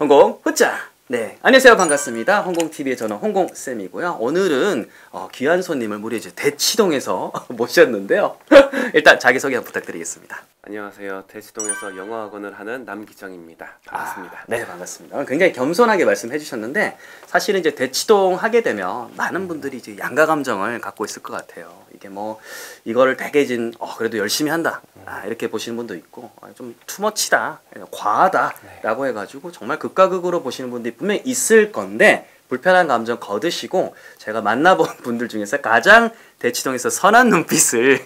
성공. 훗자. 네, 안녕하세요. 반갑습니다. 홍콩TV의 저는 홍콩쌤이고요. 오늘은 어, 귀한 손님을 무리 대치동에서 모셨는데요. 일단 자기소개 부탁드리겠습니다. 안녕하세요. 대치동에서 영어학원을 하는 남기정입니다. 반갑습니다. 아, 네, 반갑습니다. 굉장히 겸손하게 말씀해 주셨는데 사실은 이제 대치동 하게 되면 많은 분들이 이제 양가 감정을 갖고 있을 것 같아요. 이게 뭐 이거를 대개진 어, 그래도 열심히 한다. 아, 이렇게 보시는 분도 있고 어, 좀 투머치다. 과하다라고 해 가지고 정말 극과 극으로 보시는 분들이 분명히 있을 건데 불편한 감정 거두시고 제가 만나본 분들 중에서 가장 대치동에서 선한 눈빛을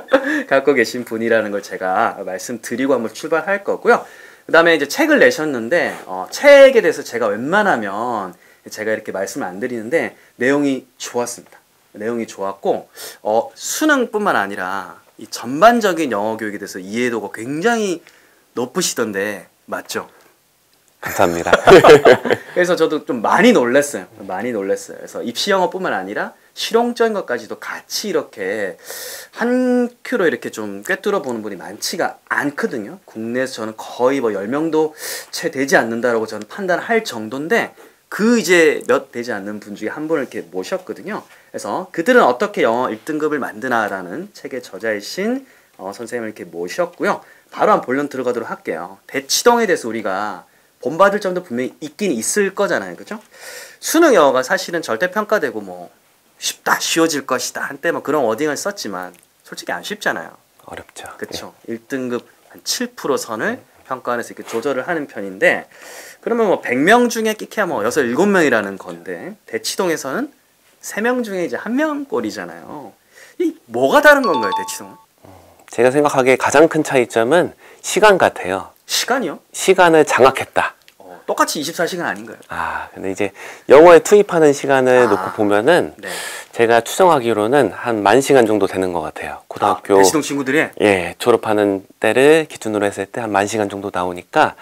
갖고 계신 분이라는 걸 제가 말씀드리고 한번 출발할 거고요. 그 다음에 이제 책을 내셨는데 어, 책에 대해서 제가 웬만하면 제가 이렇게 말씀을 안 드리는데 내용이 좋았습니다. 내용이 좋았고 어, 수능뿐만 아니라 이 전반적인 영어 교육에 대해서 이해도가 굉장히 높으시던데 맞죠? 감사합니다. 그래서 저도 좀 많이 놀랐어요. 많이 놀랐어요. 그래서 입시 영어뿐만 아니라 실용적인 것까지도 같이 이렇게 한 큐로 이렇게 좀 꿰뚫어 보는 분이 많지가 않거든요. 국내에서 저는 거의 뭐 10명도 채 되지 않는다라고 저는 판단할 정도인데 그 이제 몇 되지 않는 분 중에 한 분을 이렇게 모셨거든요. 그래서 그들은 어떻게 영어 1등급을 만드나라는 책의 저자이신 어, 선생님을 이렇게 모셨고요. 바로 한 본론 들어가도록 할게요. 대치동에 대해서 우리가 본받을 점도 분명히 있긴 있을 거잖아요. 그죠? 수능 영어가 사실은 절대 평가되고 뭐 쉽다, 쉬워질 것이다 한때 뭐 그런 워딩을 썼지만 솔직히 안 쉽잖아요. 어렵죠. 그렇죠. 예. 1등급 한 7% 선을 예. 평가안에서 이렇게 조절을 하는 편인데 그러면 뭐 100명 중에 끼케야 뭐 6, 7명이라는 건데 대치동에서는 3명 중에 이제 1명 꼴이잖아요. 이 뭐가 다른 건가요, 대치동은? 음, 제가 생각하기에 가장 큰 차이점은 시간 같아요. 시간이요? 시간을 장악했다. 똑같이 24시간 아닌가요? 아, 근데 이제 영어에 투입하는 시간을 아, 놓고 보면은 네. 제가 추정하기로는 한 만 시간 정도 되는 것 같아요. 고등학교 대치동 아, 친구들이 예 졸업하는 때를 기준으로 했을 때 한 만 시간 정도 나오니까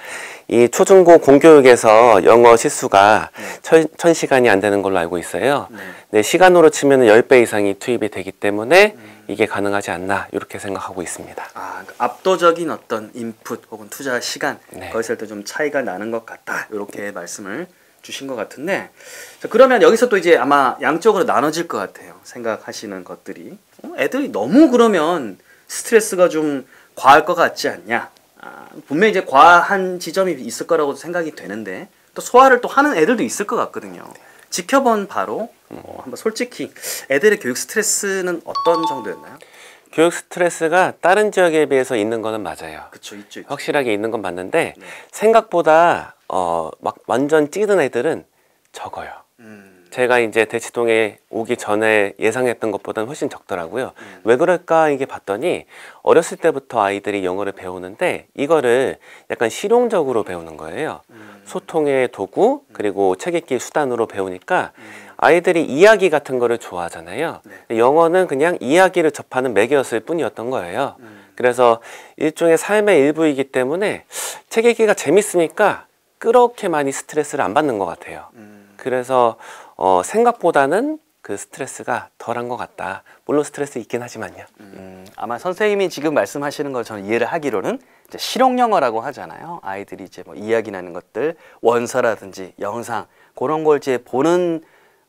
이 초중고 공교육에서 영어 시수가 네. 천, 천 시간이 안 되는 걸로 알고 있어요. 네, 시간으로 치면 10배 이상이 투입이 되기 때문에 음. 이게 가능하지 않나 이렇게 생각하고 있습니다. 아, 그러니까 압도적인 어떤 인풋 혹은 투자 시간 네. 거기서 좀 차이가 나는 것 같다 이렇게 말씀을 주신 것 같은데 자, 그러면 여기서 또 이제 아마 양쪽으로 나눠질 것 같아요 생각하시는 것들이 어, 애들이 너무 그러면 스트레스가 좀 과할 것 같지 않냐 아, 분명히 이제 과한 지점이 있을 거라고 생각이 되는데 또 소화를 또 하는 애들도 있을 것 같거든요 지켜본 바로 어, 한번 솔직히 애들의 교육 스트레스는 어떤 정도였나요? 교육 스트레스가 다른 지역에 비해서 있는 거는 맞아요. 그쵸, 있죠, 있죠. 확실하게 있는 건 맞는데 네. 생각보다 어, 막 완전 찌든 애들은 적어요. 제가 이제 대치동에 오기 전에 예상했던 것보다는 훨씬 적더라고요. 음. 왜 그럴까 이게 봤더니 어렸을 때부터 아이들이 영어를 배우는데 이거를 약간 실용적으로 배우는 거예요. 음. 소통의 도구 음. 그리고 책 읽기 수단으로 배우니까 음. 아이들이 이야기 같은 거를 좋아하잖아요. 네. 영어는 그냥 이야기를 접하는 매개였을 뿐이었던 거예요. 음. 그래서 일종의 삶의 일부이기 때문에 책 읽기가 재밌으니까 그렇게 많이 스트레스를 안 받는 것 같아요. 그래서 어, 생각보다는 그 스트레스가 덜한 것 같다. 물론 스트레스 있긴 하지만요. 음, 아마 선생님이 지금 말씀하시는 것 저는 이해를 하기로는 이제 실용 영어라고 하잖아요. 아이들이 이제 뭐 이야기 나는 것들, 원서라든지 영상 그런 걸 이제 보는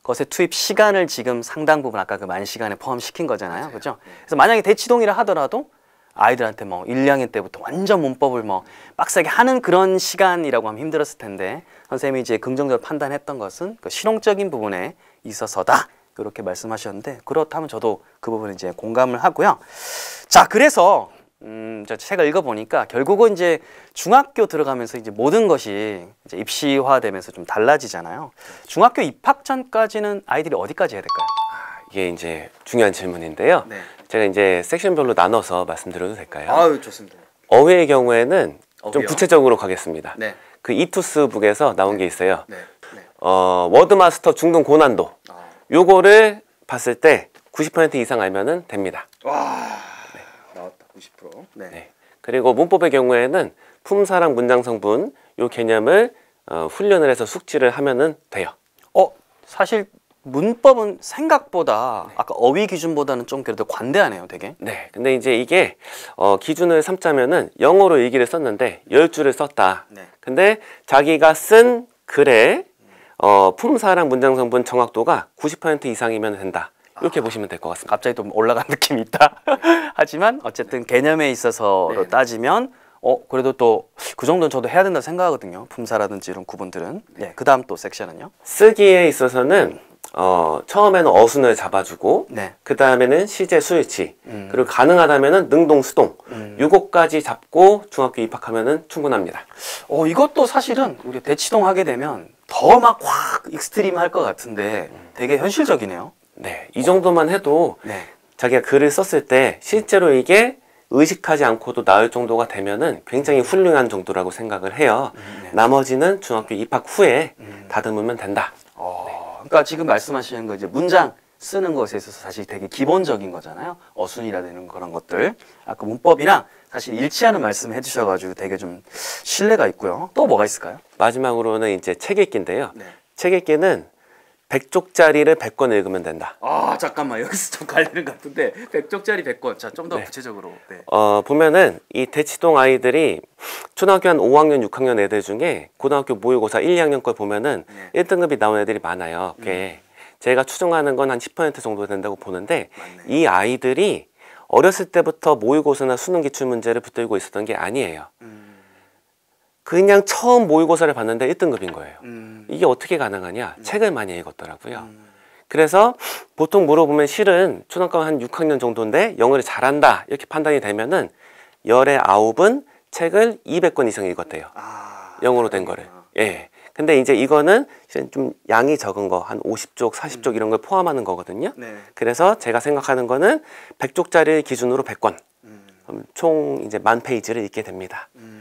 것에 투입 시간을 지금 상당 부분 아까 그 만 시간에 포함시킨 거잖아요. 그렇죠? 그래서 만약에 대치동이라 하더라도 아이들한테 뭐 1, 2학년 때부터 완전 문법을 뭐 빡세게 하는 그런 시간이라고 하면 힘들었을 텐데 선생님이 이제 긍정적으로 판단했던 것은 그 실용적인 부분에 있어서다 그렇게 말씀하셨는데 그렇다면 저도 그 부분에 이제 공감을 하고요. 자 그래서 음, 저 책을 읽어보니까 결국은 이제 중학교 들어가면서 이제 모든 것이 이제 입시화되면서 좀 달라지잖아요. 중학교 입학 전까지는 아이들이 어디까지 해야 될까요? 이게 이제 중요한 질문인데요. 네. 제가 이제 섹션별로 나눠서 말씀드려도 될까요? 아유 좋습니다. 어휘의 경우에는 어휘요? 좀 구체적으로 가겠습니다. 네. 그 이투스북에서 나온 네. 게 있어요. 네. 네. 어, 워드마스터 중등 고난도. 아. 요거를 봤을 때 90% 이상 알면은 됩니다. 와 네. 나왔다 90%. 네. 네. 그리고 문법의 경우에는 품사랑 문장 성분 요 개념을 어, 훈련을 해서 숙지를 하면은 돼요. 어 사실 문법은 생각보다 네. 아까 어휘 기준보다는 좀 그래도 관대하네요, 되게. 네. 근데 이제 이게 어, 기준을 삼자면은 영어로 일기를 썼는데 열 줄을 썼다. 네. 근데 자기가 쓴글에 어, 품사랑 문장 성분 정확도가 90% 이상이면 된다. 이렇게 아, 보시면 될 것 같습니다. 갑자기 또 올라간 느낌이 있다. 하지만 어쨌든 개념에 있어서 네. 따지면 어 그래도 또 그 정도는 저도 해야 된다 생각하거든요. 품사라든지 이런 구분들은. 네. 네 그다음 또 섹션은요? 쓰기에 있어서는 어, 처음에는 어순을 잡아주고 네. 그 다음에는 시제 수일치 음. 그리고 가능하다면은 능동 수동 음. 요것까지 잡고 중학교 입학하면은 충분합니다. 어 이것도 사실은 우리 대치동 하게 되면 더 막 확 익스트림 할 것 같은데 되게 현실적이네요. 네, 이 정도만 해도 네. 자기가 글을 썼을 때 실제로 이게 의식하지 않고도 나을 정도가 되면은 굉장히 훌륭한 정도라고 생각을 해요. 음, 네. 나머지는 중학교 입학 후에 음. 다듬으면 된다. 어... 네. 그러니까 지금 말씀하시는 거 이제 문장 쓰는 것에 있어서 사실 되게 기본적인 거잖아요. 어순이라는 그런 것들. 아까 문법이랑 사실 일치하는 말씀 해주셔가지고 되게 좀 신뢰가 있고요. 또 뭐가 있을까요? 마지막으로는 이제 책 읽기인데요. 네. 책 읽기는 100쪽짜리를 100권 읽으면 된다. 아 잠깐만 여기서 좀 갈리는 것 같은데 100쪽짜리 100권 자좀더 네. 구체적으로. 네. 어 보면은 이 대치동 아이들이 초등학교 한 5학년 6학년 애들 중에 고등학교 모의고사 1, 2학년 걸 보면은 네. 1등급이 나온 애들이 많아요. 음. 제가 추정하는 건 한 10% 정도 된다고 보는데 맞네. 이 아이들이 어렸을 때부터 모의고사나 수능 기출 문제를 붙들고 있었던 게 아니에요. 음. 그냥 처음 모의고사를 봤는데 1등급인 거예요. 음. 이게 어떻게 가능하냐? 음. 책을 많이 읽었더라고요. 음. 그래서 보통 물어보면 실은 초등학교 한 6학년 정도인데 영어를 잘한다 이렇게 판단이 되면은 열의 아홉은 책을 200권 이상 읽었대요. 아, 영어로 된 거를. 예. 근데 이제 이거는 좀 양이 적은 거 한 50쪽, 40쪽 음. 이런 걸 포함하는 거거든요. 네. 그래서 제가 생각하는 거는 100쪽짜리 기준으로 100권. 음. 총 이제 만 페이지를 읽게 됩니다. 음.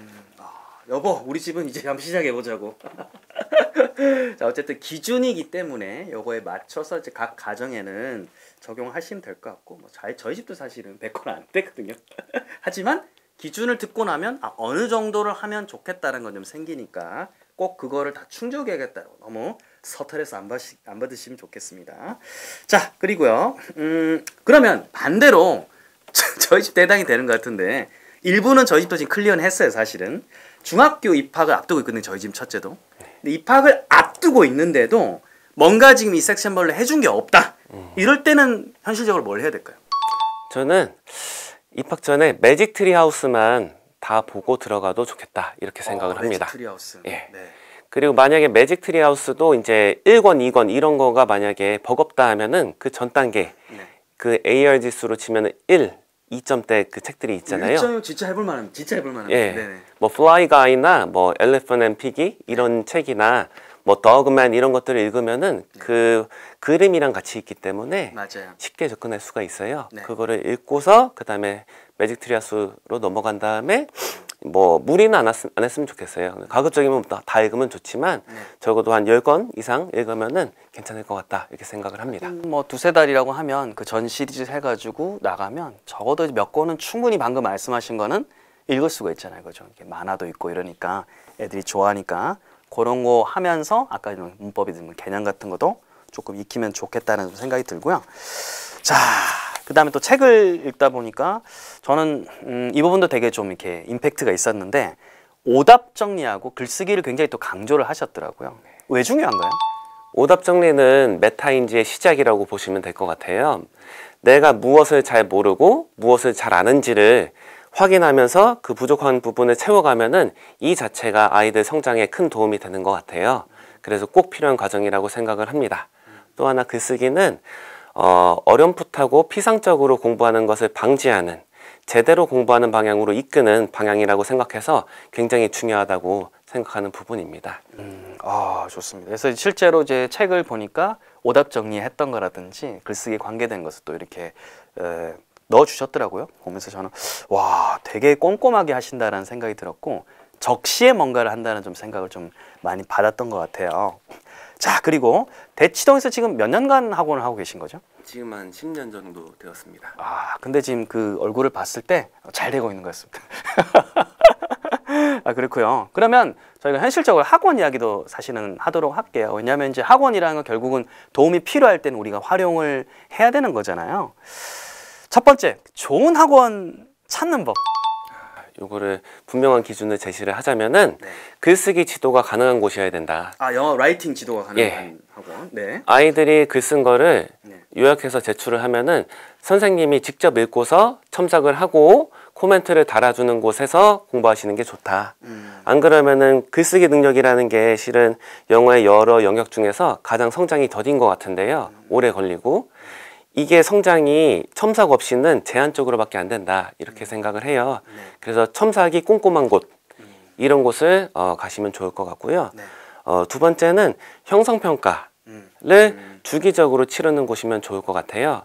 여보 우리 집은 이제 한번 시작해보자고 자 어쨌든 기준이기 때문에 요거에 맞춰서 이제 각 가정에는 적용하시면 될 것 같고 뭐 잘, 저희 집도 사실은 100건 안됐거든요 하지만 기준을 듣고 나면 아, 어느 정도를 하면 좋겠다는 건 좀 생기니까 꼭 그거를 다 충족해야겠다고 너무 서툴해서 안, 받으시, 안 받으시면 좋겠습니다 자 그리고요 음 그러면 반대로 저희 집 대당이 되는 것 같은데 일부는 저희 집도 지금 클리어는 했어요 사실은 중학교 입학을 앞두고 있거든요. 저희 집 첫째도. 근데 입학을 앞두고 있는데도 뭔가 지금 이 섹션벌로 해준 게 없다. 음. 이럴 때는 현실적으로 뭘 해야 될까요? 저는 입학 전에 매직 트리 하우스만 다 보고 들어가도 좋겠다 이렇게 어, 생각을 어, 합니다. 매직 트리 하우스. 예. 네. 그리고 만약에 매직 트리 하우스도 이제 1권, 2권 이런 거가 만약에 버겁다 하면은 그 전 단계 네. 그 AR 지수로 치면1 2점대 그 책들이 음, 있잖아요. 1.6 진짜 해볼 만한, 진짜 해볼 만한. 예. 네네. 뭐 Fly Guy나 뭐 Elephant and Piggy 이런 책이나 뭐 Dogman 이런 것들을 읽으면은 네. 그 그림이랑 같이 있기 때문에 맞아요. 쉽게 접근할 수가 있어요. 네. 그거를 읽고서 그 다음에 매직 트리아스로 넘어간 다음에 음. 뭐 무리는 안, 했, 안 했으면 좋겠어요. 가급적이면 다, 다 읽으면 좋지만 네. 적어도 한1 0권 이상 읽으면은 괜찮을 것 같다 이렇게 생각을 합니다. 음, 뭐 두세 달이라고 하면 그 전 시리즈 해가지고 나가면 적어도 몇 권은 충분히 방금 말씀하신 거는 읽을 수가 있잖아요. 그죠? 이게 만화도 있고 이러니까 애들이 좋아하니까 그런 거 하면서 아까 이런 문법이든 뭐 개념 같은 것도 조금 익히면 좋겠다는 생각이 들고요. 자, 그 다음에 또 책을 읽다 보니까 저는 음, 이 부분도 되게 좀 이렇게 임팩트가 있었는데 오답 정리하고 글쓰기를 굉장히 또 강조를 하셨더라고요. 왜 중요한가요? 오답 정리는 메타인지의 시작이라고 보시면 될 것 같아요. 내가 무엇을 잘 모르고 무엇을 잘 아는지를 확인하면서 그 부족한 부분을 채워가면은 이 자체가 아이들 성장에 큰 도움이 되는 것 같아요. 그래서 꼭 필요한 과정이라고 생각을 합니다. 또 하나 글쓰기는 어, 어렴풋하고 피상적으로 공부하는 것을 방지하는 제대로 공부하는 방향으로 이끄는 방향이라고 생각해서 굉장히 중요하다고 생각하는 부분입니다. 음, 아 좋습니다. 그래서 실제로 제 책을 보니까 오답 정리했던 거라든지 글쓰기 관계된 것을 또 이렇게 에, 넣어주셨더라고요. 보면서 저는 와 되게 꼼꼼하게 하신다라는 생각이 들었고 적시에 뭔가를 한다는 좀 생각을 좀 많이 받았던 것 같아요. 자 그리고 대치동에서 지금 몇 년간 학원을 하고 계신 거죠? 지금 한 10년 정도 되었습니다. 아 근데 지금 그 얼굴을 봤을 때 잘 되고 있는 것 같습니다. 아 그렇고요. 그러면 저희가 현실적으로 학원 이야기도 사실은 하도록 할게요. 왜냐하면 이제 학원이라는 건 결국은 도움이 필요할 때는 우리가 활용을 해야 되는 거잖아요. 첫 번째 좋은 학원 찾는 법. 요거를 분명한 기준을 제시를 하자면은 네. 글쓰기 지도가 가능한 곳이어야 된다. 아 영어 라이팅 지도가 가능한 예. 학원. 네. 아이들이 글 쓴 거를 네. 요약해서 제출을 하면은 선생님이 직접 읽고서 첨삭을 하고 코멘트를 달아주는 곳에서 공부하시는 게 좋다. 음. 안 그러면은 글쓰기 능력이라는 게 실은 영어의 여러 영역 중에서 가장 성장이 더딘 것 같은데요. 음. 오래 걸리고. 네. 이게 성장이 첨삭 없이는 제한적으로밖에 안 된다 이렇게 음. 생각을 해요. 네. 그래서 첨삭이 꼼꼼한 곳 음. 이런 곳을 어, 가시면 좋을 것 같고요. 네. 어, 두 번째는 형성평가를 음. 음. 주기적으로 치르는 곳이면 좋을 것 같아요.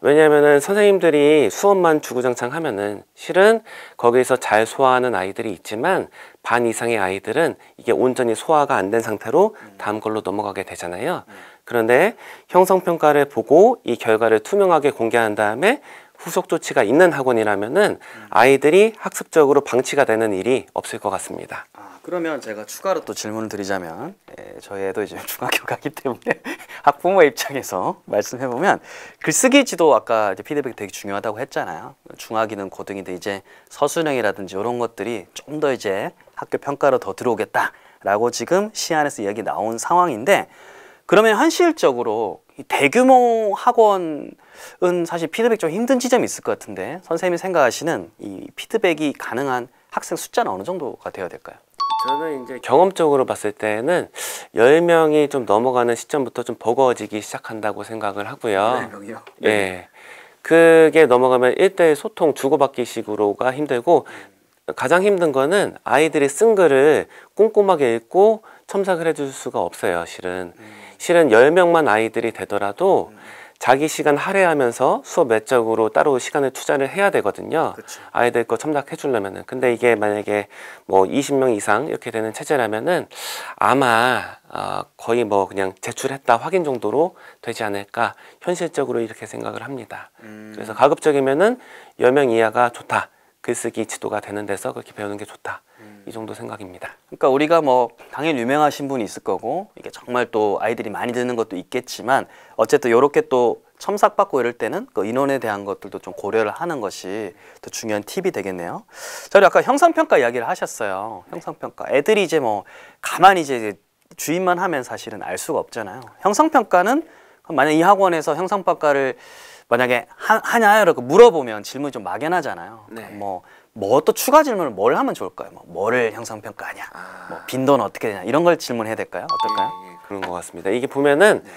왜냐하면은 선생님들이 수업만 주구장창 하면은 실은 거기에서 잘 소화하는 아이들이 있지만 반 이상의 아이들은 이게 온전히 소화가 안 된 상태로 음. 다음 걸로 넘어가게 되잖아요. 그런데 형성평가를 보고 이 결과를 투명하게 공개한 다음에 후속 조치가 있는 학원이라면은 음. 아이들이 학습적으로 방치가 되는 일이 없을 것 같습니다. 아, 그러면 제가 추가로 또 질문을 드리자면 예, 저희 애도 이제 중학교 가기 때문에 학부모 입장에서 말씀해 보면 글쓰기 지도 아까 이제 피드백이 되게 중요하다고 했잖아요. 중학이든 고등이든 이제 서술형이라든지 이런 것들이 좀 더 이제 학교 평가로 더 들어오겠다라고 지금 시안에서 이야기 나온 상황인데 그러면 현실적으로 대규모 학원은 사실 피드백 좀 힘든 지점이 있을 것 같은데 선생님이 생각하시는 이 피드백이 가능한 학생 숫자는 어느 정도가 되어야 될까요? 저는 이제 경험적으로 봤을 때는 열명이좀 넘어가는 시점부터 좀 버거워지기 시작한다고 생각을 하고요. 1명이요 아, 예. 네. 그게 넘어가면 일대일 소통 주고받기 식으로가 힘들고 가장 힘든 거는 아이들이 쓴 글을 꼼꼼하게 읽고 첨삭을 해줄 수가 없어요, 실은. 음. 실은 열명만 아이들이 되더라도 자기 시간 할애하면서 수업 외적으로 따로 시간을 투자를 해야 되거든요. 그치. 아이들 거 첨삭해 주려면은. 근데 이게 만약에 뭐 20명 이상 이렇게 되는 체제라면은 아마 어, 거의 뭐 그냥 제출했다 확인 정도로 되지 않을까 현실적으로 이렇게 생각을 합니다. 음. 그래서 가급적이면은 10명 이하가 좋다. 글쓰기 지도가 되는 데서 그렇게 배우는 게 좋다. 이 정도 생각입니다. 그러니까 우리가 뭐 당연히 유명하신 분이 있을 거고 이게 정말 또 아이들이 많이 듣는 것도 있겠지만 어쨌든 이렇게 또 첨삭받고 이럴 때는 그 인원에 대한 것들도 좀 고려를 하는 것이 더 중요한 팁이 되겠네요. 저희 아까 형상평가 이야기를 하셨어요. 형상평가. 애들이 이제 뭐 가만히 이제 주인만 하면 사실은 알 수가 없잖아요. 형상평가는 만약 이 학원에서 형상평가를 만약에 하, 냐 이렇게 물어보면 질문이 좀 막연하잖아요. 네. 뭐 뭐또 추가 질문을 뭘 하면 좋을까요? 뭐 뭐를 형성평가하냐, 아... 뭐 빈도는 어떻게 되냐 이런 걸 질문해야 될까요? 어떨까요? 예, 예, 그런 것 같습니다. 이게 보면은 네.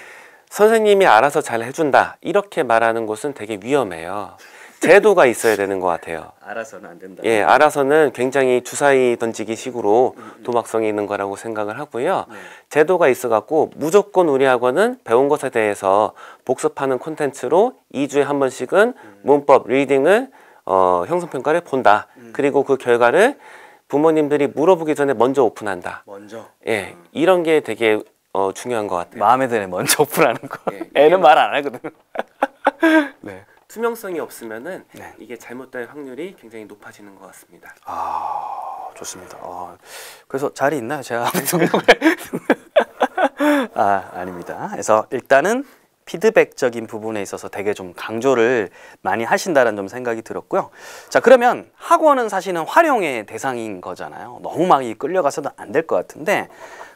선생님이 알아서 잘 해준다 이렇게 말하는 곳은 되게 위험해요. 제도가 있어야 되는 것 같아요. 알아서는 안 된다. 예, 알아서는 굉장히 주사위 던지기 식으로 음, 음. 도박성이 있는 거라고 생각을 하고요. 네. 제도가 있어갖고 무조건 우리 학원은 배운 것에 대해서 복습하는 콘텐츠로 이주에한 번씩은 음. 문법 리딩을 어, 형성평가를 본다. 음. 그리고 그 결과를 부모님들이 물어보기 전에 먼저 오픈한다. 먼저. 예, 음. 이런 게 되게 어, 중요한 것 같아요. 마음에 드는 먼저 오픈하는 거. 예, 애는 말 안 하거든. 네. 투명성이 없으면은 네. 이게 잘못될 확률이 굉장히 높아지는 것 같습니다. 아 좋습니다. 아, 그래서 자리 있나요? 제가 아 아닙니다. 그래서 일단은 피드백적인 부분에 있어서 되게 좀 강조를 많이 하신다는 좀 생각이 들었고요. 자 그러면 학원은 사실은 활용의 대상인 거잖아요. 너무 막 끌려가서는 안될 것 같은데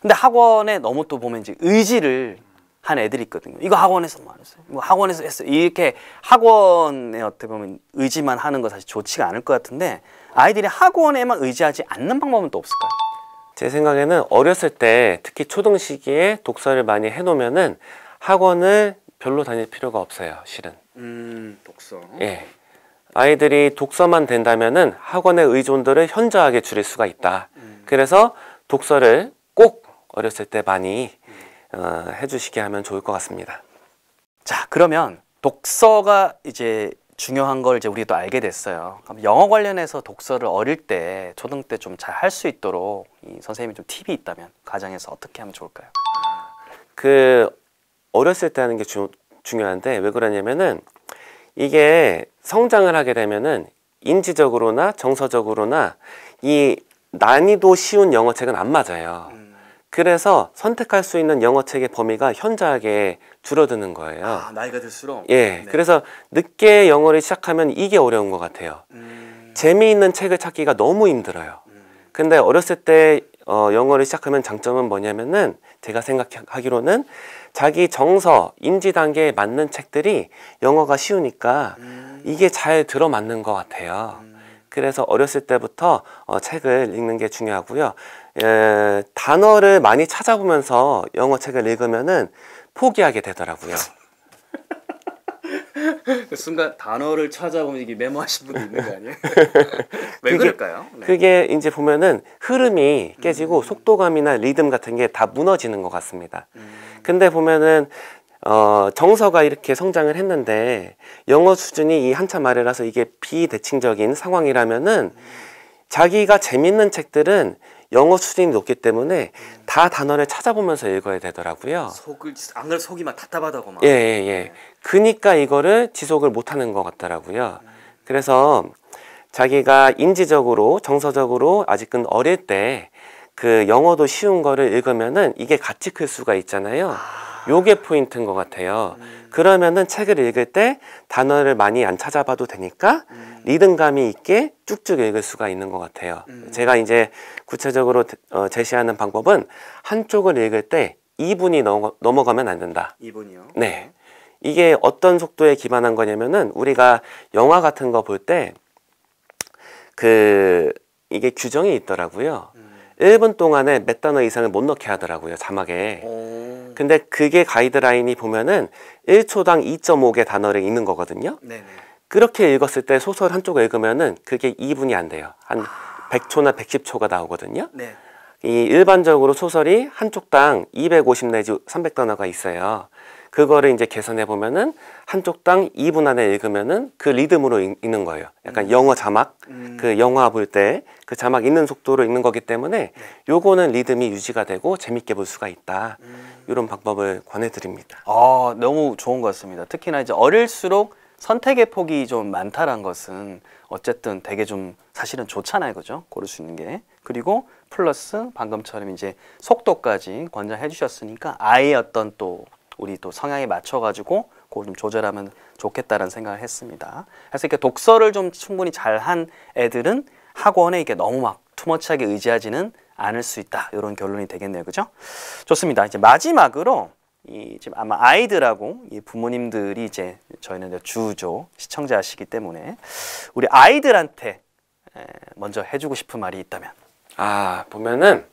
근데 학원에 너무 또 보면 이제 의지를 한 애들이 있거든요. 이거 학원에서 뭐 했어요. 뭐 학원에서 했어요. 이렇게 학원에 어떻게 보면 의지만 하는 거 사실 좋지가 않을 것 같은데 아이들이 학원에만 의지하지 않는 방법은 또 없을까요? 제 생각에는 어렸을 때 특히 초등 시기에 독서를 많이 해놓으면은 학원을 별로 다닐 필요가 없어요, 실은. 음, 독서. 예. 아이들이 독서만 된다면은 학원의 의존도를 현저하게 줄일 수가 있다. 음. 그래서 독서를 꼭 어렸을 때 많이 음. 어, 해주시게 하면 좋을 것 같습니다. 자, 그러면 독서가 이제 중요한 걸 이제 우리도 알게 됐어요. 그럼 영어 관련해서 독서를 어릴 때 초등 때 좀 잘 할 수 있도록 이 선생님이 좀 팁이 있다면 가정에서 어떻게 하면 좋을까요? 그 어렸을 때 하는 게 주, 중요한데 왜 그러냐면은 이게 성장을 하게 되면은 인지적으로나 정서적으로나 이 난이도 쉬운 영어책은 안 맞아요. 음. 그래서 선택할 수 있는 영어책의 범위가 현저하게 줄어드는 거예요. 아, 나이가 들수록? 예. 네. 그래서 늦게 영어를 시작하면 이게 어려운 것 같아요. 음. 재미있는 책을 찾기가 너무 힘들어요. 음. 근데 어렸을 때 어, 영어를 시작하면 장점은 뭐냐면은 제가 생각하기로는 자기 정서, 인지 단계에 맞는 책들이 영어가 쉬우니까 음. 이게 잘 들어맞는 것 같아요. 음. 그래서 어렸을 때부터 어, 책을 읽는 게 중요하고요. 예, 단어를 많이 찾아보면서 영어 책을 읽으면은 포기하게 되더라고요. 그 순간 단어를 찾아보면 이게 메모하신 분도 있는 거 아니에요? 왜 그게, 그럴까요? 네. 그게 이제 보면은 흐름이 깨지고 음. 속도감이나 리듬 같은 게 다 무너지는 것 같습니다. 음. 근데 보면은 어, 정서가 이렇게 성장을 했는데 영어 수준이 이 한참 말이라서 이게 비대칭적인 상황이라면은 음. 자기가 재밌는 책들은 영어 수준이 높기 때문에 음. 다 단어를 찾아보면서 읽어야 되더라고요. 속을 안그 속이 막 답답하다고 막. 예, 예, 예. 그니까 이거를 지속을 못 하는 것 같더라고요. 음. 그래서 자기가 인지적으로 정서적으로 아직은 어릴 때 그 영어도 쉬운 거를 읽으면은 이게 같이 클 수가 있잖아요. 아. 요게 포인트인 것 같아요. 음. 그러면은 책을 읽을 때 단어를 많이 안 찾아봐도 되니까 음. 리듬감이 있게 쭉쭉 읽을 수가 있는 것 같아요. 음. 제가 이제 구체적으로 어, 제시하는 방법은 한쪽을 읽을 때 2분이 넘어, 넘어가면 안 된다. 2분이요? 네. 이게 어떤 속도에 기반한 거냐면은 우리가 영화 같은 거 볼 때 그 이게 규정이 있더라고요. 음. 1분 동안에 몇 단어 이상을 못 넣게 하더라고요 자막에 오. 근데 그게 가이드라인이 보면은 1초당 2.5개 단어를 읽는 거거든요 네네. 그렇게 읽었을 때 소설 한쪽 읽으면은 그게 2분이 안 돼요 한 아. 100초나 110초가 나오거든요 네. 이 일반적으로 소설이 한쪽당 250 내지 300단어가 있어요 그거를 이제 개선해 보면은 한쪽 땅 2분 안에 읽으면은 그 리듬으로 읽, 는 거예요. 약간 음. 영어 자막, 음. 그 영화 볼 때 그 자막 읽는 속도로 읽는 거기 때문에 네. 요거는 리듬이 유지가 되고 재밌게 볼 수가 있다. 음. 이런 방법을 권해드립니다. 아, 너무 좋은 것 같습니다. 특히나 이제 어릴수록 선택의 폭이 좀 많다란 것은 어쨌든 되게 좀 사실은 좋잖아요. 그죠? 고를 수 있는 게. 그리고 플러스 방금처럼 이제 속도까지 권장해 주셨으니까 아예 어떤 또 우리 또 성향에 맞춰가지고 그걸 좀 조절하면 좋겠다는 생각을 했습니다. 그래서 이렇게 독서를 좀 충분히 잘 한 애들은 학원에 이게 너무 막 투머치하게 의지하지는 않을 수 있다. 이런 결론이 되겠네요. 그죠? 좋습니다. 이제 마지막으로 이 지금 아마 아이들하고 이 부모님들이 이제 저희는 이제 주죠. 시청자시기 때문에 우리 아이들한테 먼저 해주고 싶은 말이 있다면 아 보면은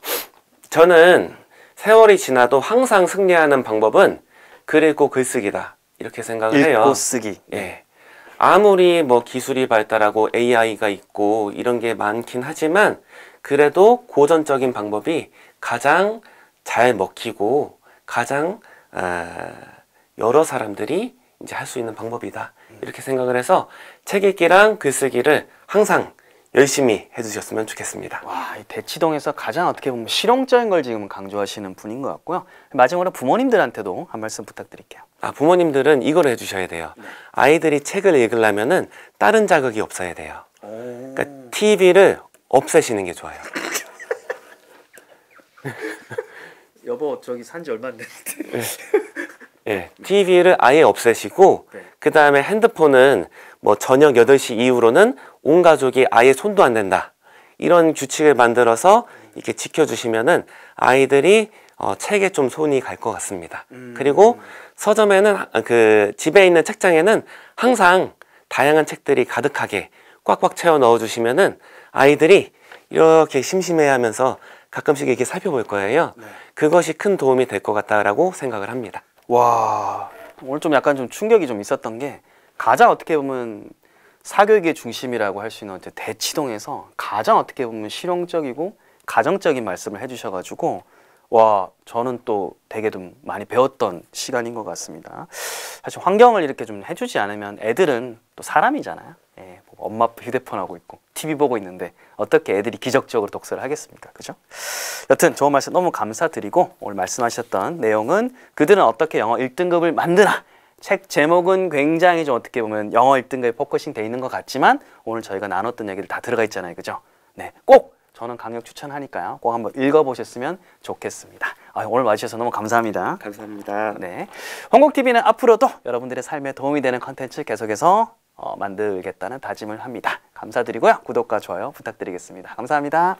저는 세월이 지나도 항상 승리하는 방법은 그리고 글쓰기다 이렇게 생각을 읽고 해요. 읽고 쓰기. 예. 아무리 뭐 기술이 발달하고 AI가 있고 이런 게 많긴 하지만 그래도 고전적인 방법이 가장 잘 먹히고 가장 아, 여러 사람들이 이제 할 수 있는 방법이다 이렇게 생각을 해서 책 읽기랑 글쓰기를 항상 열심히 해주셨으면 좋겠습니다. 와, 대치동에서 가장 어떻게 보면 실용적인 걸 지금 강조하시는 분인 것 같고요. 마지막으로 부모님들한테도 한 말씀 부탁드릴게요. 아, 부모님들은 이거 해주셔야 돼요. 네. 아이들이 책을 읽으려면은 다른 자극이 없어야 돼요. 그러니까 TV를 없애시는 게 좋아요. 여보, 저기 산지 얼마 안 됐는데. 예, TV를 아예 없애시고 네. 그 다음에 핸드폰은 뭐 저녁 8시 이후로는 온 가족이 아예 손도 안된다 이런 규칙을 만들어서 이렇게 지켜주시면은 아이들이 어, 책에 좀 손이 갈 것 같습니다. 음. 그리고 서점에는 그 집에 있는 책장에는 항상 다양한 책들이 가득하게 꽉꽉 채워 넣어주시면은 아이들이 이렇게 심심해하면서 가끔씩 이렇게 살펴볼 거예요. 네. 그것이 큰 도움이 될 것 같다라고 생각을 합니다. 와 오늘 좀 약간 좀 충격이 좀 있었던 게 가장 어떻게 보면 사교육의 중심이라고 할 수 있는 대치동에서 가장 어떻게 보면 실용적이고 가정적인 말씀을 해주셔가지고 와 저는 또 되게 좀 많이 배웠던 시간인 것 같습니다. 사실 환경을 이렇게 좀 해주지 않으면 애들은 또 사람이잖아요. 엄마 휴대폰 하고 있고 TV 보고 있는데 어떻게 애들이 기적적으로 독서를 하겠습니까? 그죠? 여튼 좋은 말씀 너무 감사드리고 오늘 말씀하셨던 내용은 그들은 어떻게 영어 1등급을 만드나 책 제목은 굉장히 좀 어떻게 보면 영어 1등급에 포커싱 돼 있는 것 같지만 오늘 저희가 나눴던 얘기들 다 들어가 있잖아요. 그죠? 네, 꼭 저는 강력 추천하니까요. 꼭 한번 읽어보셨으면 좋겠습니다. 아, 오늘 와주셔서 너무 감사합니다. 감사합니다. 네, 홍국TV는 앞으로도 여러분들의 삶에 도움이 되는 컨텐츠 계속해서 어, 만들겠다는 다짐을 합니다. 감사드리고요. 구독과 좋아요 부탁드리겠습니다. 감사합니다.